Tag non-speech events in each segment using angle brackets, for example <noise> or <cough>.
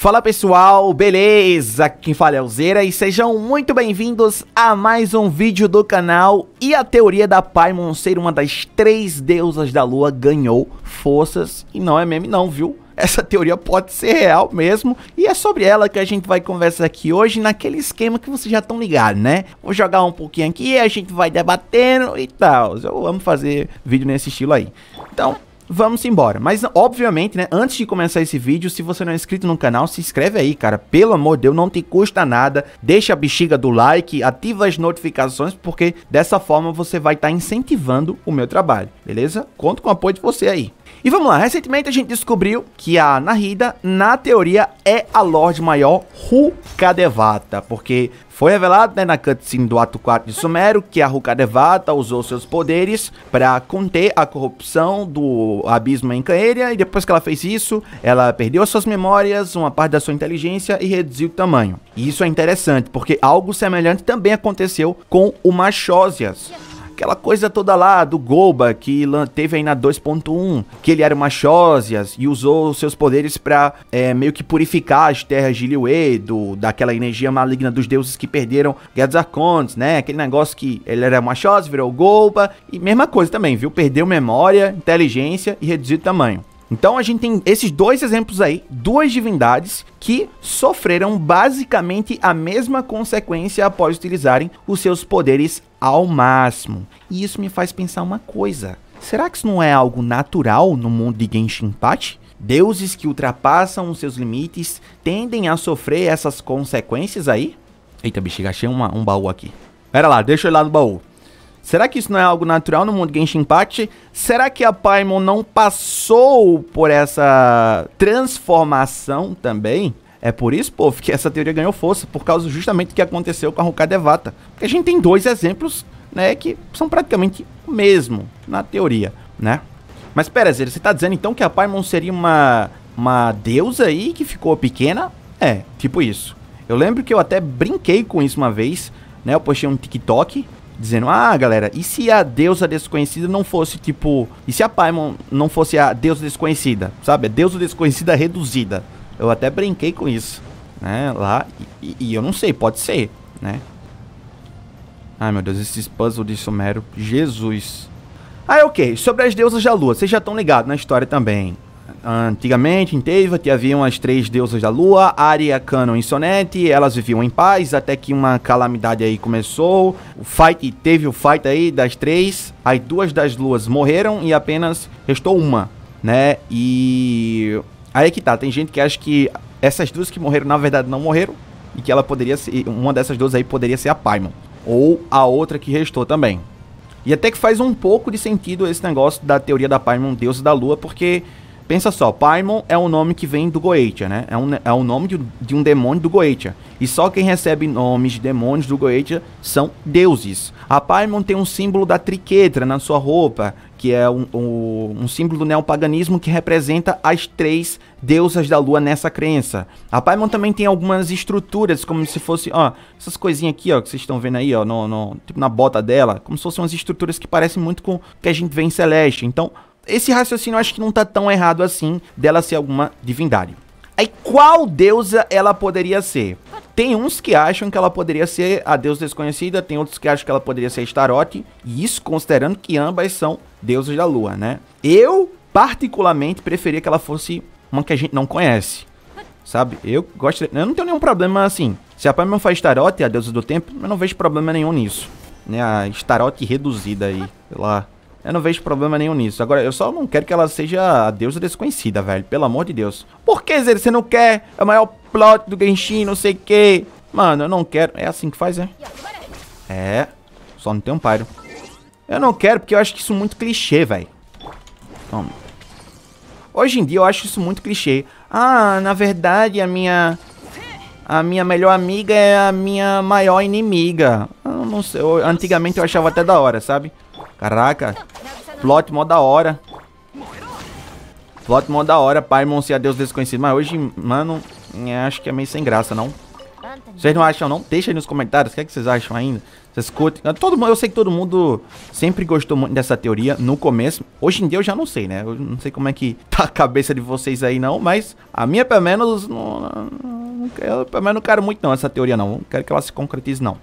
Fala pessoal, beleza? Aqui quem fala é o Zera e sejam muito bem-vindos a mais um vídeo do canal E a teoria da Paimon ser uma das três deusas da lua ganhou forças E não é meme não, viu? essa teoria pode ser real mesmo. E é sobre ela que a gente vai conversar aqui hoje, naquele esquema que vocês já estão ligados, né? Vou jogar um pouquinho aqui, a gente vai debatendo e tal. Eu amo fazer vídeo nesse estilo aí. Então, vamos embora. Mas, obviamente, né, antes de começar esse vídeo, se você não é inscrito no canal, se inscreve aí, cara. Pelo amor de Deus, não te custa nada. Deixa a bexiga do like, ativa as notificações, porque dessa forma você vai estar tá incentivando o meu trabalho, beleza? Conto com o apoio de você aí. E vamos lá, recentemente a gente descobriu que a Nahida, na teoria, é a Lorde Maior Rukadevata, porque foi revelado né, na cutscene do Ato 4 de Sumero que a Rukadevata usou seus poderes para conter a corrupção do abismo em Caeria e depois que ela fez isso, ela perdeu suas memórias, uma parte da sua inteligência e reduziu o tamanho. E isso é interessante, porque algo semelhante também aconteceu com o Machosias aquela coisa toda lá do Golba que teve aí na 2.1, que ele era uma Xósias e usou seus poderes para é, meio que purificar as terras de Liyue, do, daquela energia maligna dos deuses que perderam Guerra né? Aquele negócio que ele era uma Xósias, virou Golba, e mesma coisa também, viu? Perdeu memória, inteligência e reduziu tamanho. Então a gente tem esses dois exemplos aí, duas divindades que sofreram basicamente a mesma consequência após utilizarem os seus poderes ao máximo. E isso me faz pensar uma coisa. Será que isso não é algo natural no mundo de Genshin Impact? Deuses que ultrapassam os seus limites tendem a sofrer essas consequências aí? Eita, bexiga, achei uma, um baú aqui. Pera lá, deixa eu ir lá no baú. Será que isso não é algo natural no mundo Genshin Impact? Será que a Paimon não passou por essa transformação também? É por isso, povo, que essa teoria ganhou força, por causa justamente do que aconteceu com a Ruka Devata. Porque a gente tem dois exemplos, né, que são praticamente o mesmo, na teoria, né? Mas pera, Zé, você tá dizendo então que a Paimon seria uma, uma deusa aí que ficou pequena? É, tipo isso. Eu lembro que eu até brinquei com isso uma vez, né, eu postei um TikTok dizendo: Ah, galera, e se a deusa desconhecida não fosse tipo. E se a Paimon não fosse a deusa desconhecida, sabe? A deusa desconhecida reduzida. Eu até brinquei com isso, né? Lá. E, e eu não sei, pode ser, né? Ai meu Deus, esses puzzles de Sumero. Jesus. Ah, ok. Sobre as deusas da lua, vocês já estão ligados na história também. Antigamente, em Teivat, haviam as três deusas da lua, Aria, Cano e Sonete. Elas viviam em paz até que uma calamidade aí começou. O fight, teve o fight aí das três. As duas das luas morreram e apenas restou uma, né? E aí é que tá, tem gente que acha que essas duas que morreram na verdade não morreram e que ela poderia ser uma dessas duas aí poderia ser a Paimon ou a outra que restou também. E até que faz um pouco de sentido esse negócio da teoria da Paimon, deusa da lua, porque Pensa só, Paimon é um nome que vem do Goetia, né? É um, é um nome de, de um demônio do Goetia. E só quem recebe nomes de demônios do Goetia são deuses. A Paimon tem um símbolo da triquetra na sua roupa, que é um, um, um símbolo do neopaganismo que representa as três deusas da lua nessa crença. A Paimon também tem algumas estruturas, como se fosse, ó, essas coisinhas aqui, ó, que vocês estão vendo aí, ó, no, no, tipo na bota dela, como se fossem umas estruturas que parecem muito com o que a gente vê em Celeste. Então, esse raciocínio eu acho que não tá tão errado assim dela ser alguma divindade. Aí qual deusa ela poderia ser? Tem uns que acham que ela poderia ser a deusa desconhecida, tem outros que acham que ela poderia ser Starote, e isso considerando que ambas são deusas da lua, né? Eu, particularmente, preferia que ela fosse uma que a gente não conhece, sabe? Eu gosto, eu não tenho nenhum problema assim. Se a Pamela faz Starote, a deusa do tempo, eu não vejo problema nenhum nisso, né? A Starote reduzida aí, sei lá, eu não vejo problema nenhum nisso. Agora, eu só não quero que ela seja a deusa desconhecida, velho. Pelo amor de Deus. Por que, Zé? você não quer? É o maior plot do Genshin, não sei o quê. Mano, eu não quero. É assim que faz, é? É. Só não tem um pyro. Eu não quero, porque eu acho que isso é muito clichê, velho. Toma. Hoje em dia eu acho isso muito clichê. Ah, na verdade, a minha... A minha melhor amiga é a minha maior inimiga. Eu não sei. Eu, antigamente eu achava até da hora, sabe? Caraca. Plot mó da hora. Plot mó da hora. Paimon se a Deus desconhecido. Mas hoje, mano, é, acho que é meio sem graça, não? Vocês não acham, não? Deixa aí nos comentários. O que, é que vocês acham ainda? Vocês curtem? Todo mundo, eu sei que todo mundo sempre gostou muito dessa teoria no começo. Hoje em dia eu já não sei, né? Eu não sei como é que <laughs> tá a cabeça de vocês aí, não. Mas a minha, pelo menos, não, eu, pelo menos não quero muito, não, essa teoria, não. Quero que ela se concretize, não.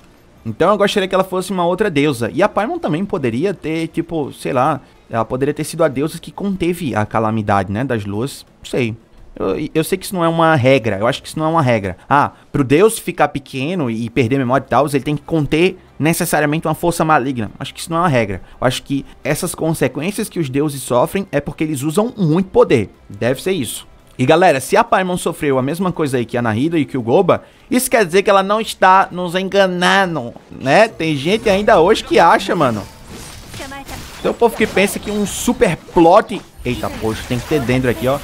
Então eu gostaria que ela fosse uma outra deusa. E a Paimon também poderia ter, tipo, sei lá, ela poderia ter sido a deusa que conteve a calamidade, né, das luas. Não sei. Eu, eu, sei que isso não é uma regra, eu acho que isso não é uma regra. Ah, pro Deus ficar pequeno e perder memória e tal, ele tem que conter necessariamente uma força maligna. Acho que isso não é uma regra. Eu acho que essas consequências que os deuses sofrem é porque eles usam muito poder. Deve ser isso. E galera, se a Paimon sofreu a mesma coisa aí que a Nahida e que o Goba, isso quer dizer que ela não está nos enganando, né? Tem gente ainda hoje que acha, mano. Tem um povo que pensa que um super plot... Eita, poxa, tem que ter dentro aqui, ó.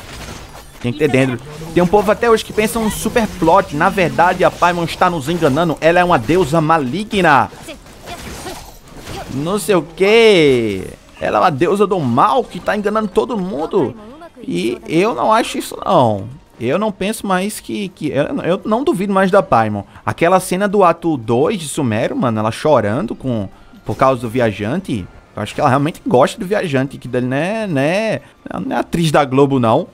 Tem que ter dentro. Tem um povo até hoje que pensa um super plot. Na verdade, a Paimon está nos enganando. Ela é uma deusa maligna. Não sei o que. Ela é uma deusa do mal que está enganando todo mundo. E eu não acho isso não. Eu não penso mais que. que eu, eu não duvido mais da Paimon. Aquela cena do ato 2 de Sumério, mano, ela chorando com por causa do viajante. Eu acho que ela realmente gosta do viajante, que dele não é, não é, não é atriz da Globo, não.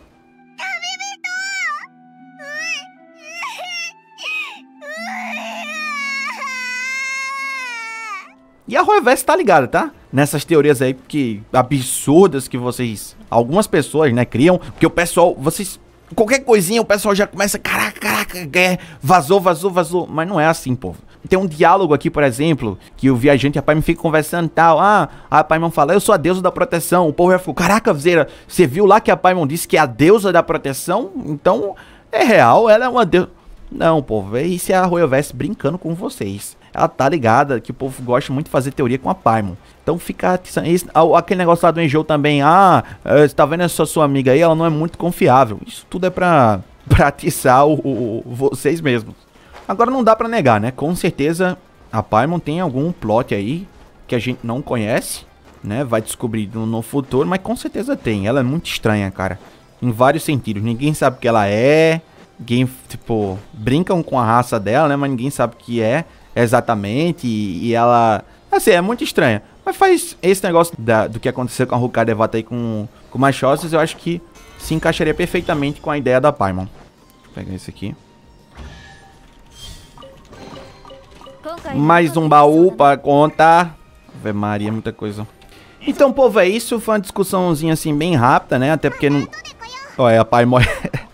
E a Roevest tá ligada, tá? Nessas teorias aí que absurdas que vocês, algumas pessoas, né, criam, porque o pessoal, vocês qualquer coisinha o pessoal já começa, caraca, caraca, é, vazou, vazou, vazou, mas não é assim, povo. Tem um diálogo aqui, por exemplo, que o viajante e a ah, Paimon ficam conversando e tal. Ah, a ah, Paimon fala, eu sou a deusa da proteção. O povo já ficou, caraca, Viseira, você viu lá que a Paimon disse que é a deusa da proteção? Então, é real, ela é uma deusa. Não, povo, é isso é a Royal Vest brincando com vocês. Ela tá ligada que o povo gosta muito de fazer teoria com a Paimon. Então fica esse aquele negócio lá do Enjoo também. Ah, é, você tá vendo essa sua amiga aí? Ela não é muito confiável. Isso tudo é pra, <laughs> pra atiçar o, o, vocês mesmos. Agora não dá pra negar, né? Com certeza a Paimon tem algum plot aí que a gente não conhece, né? Vai descobrir no, no futuro, mas com certeza tem. Ela é muito estranha, cara. Em vários sentidos. Ninguém sabe o que ela é game, tipo, brincam com a raça dela, né? Mas ninguém sabe o que é exatamente. E, e ela. Assim, é muito estranha. Mas faz esse negócio da, do que aconteceu com a Hokage Evata aí com, com mais eu acho que se encaixaria perfeitamente com a ideia da Paimon. Deixa eu pegar esse aqui. Mais um baú para contar. Ave Maria, muita coisa. Então, povo, é isso. Foi uma discussãozinha assim bem rápida, né? Até porque não. Olha, a Paimon. <laughs> É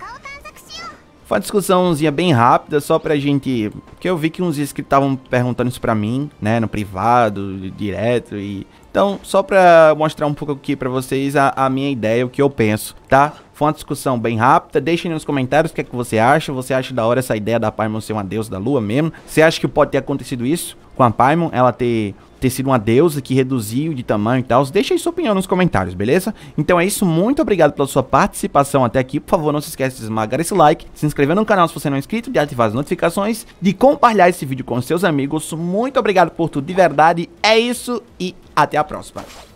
foi uma discussãozinha bem rápida, só pra gente. Porque eu vi que uns inscritos estavam perguntando isso pra mim, né? No privado, direto e. Então, só pra mostrar um pouco aqui pra vocês a, a minha ideia, o que eu penso, tá? Foi uma discussão bem rápida. Deixem nos comentários o que é que você acha. Você acha da hora essa ideia da Paimon ser uma deusa da lua mesmo? Você acha que pode ter acontecido isso com a Paimon? Ela ter ter sido uma deusa que reduziu de tamanho e tal. Deixa aí sua opinião nos comentários, beleza? Então é isso, muito obrigado pela sua participação até aqui. Por favor, não se esqueça de esmagar esse like, se inscrever no canal se você não é inscrito, de ativar as notificações, de compartilhar esse vídeo com seus amigos. Muito obrigado por tudo de verdade. É isso e até a próxima.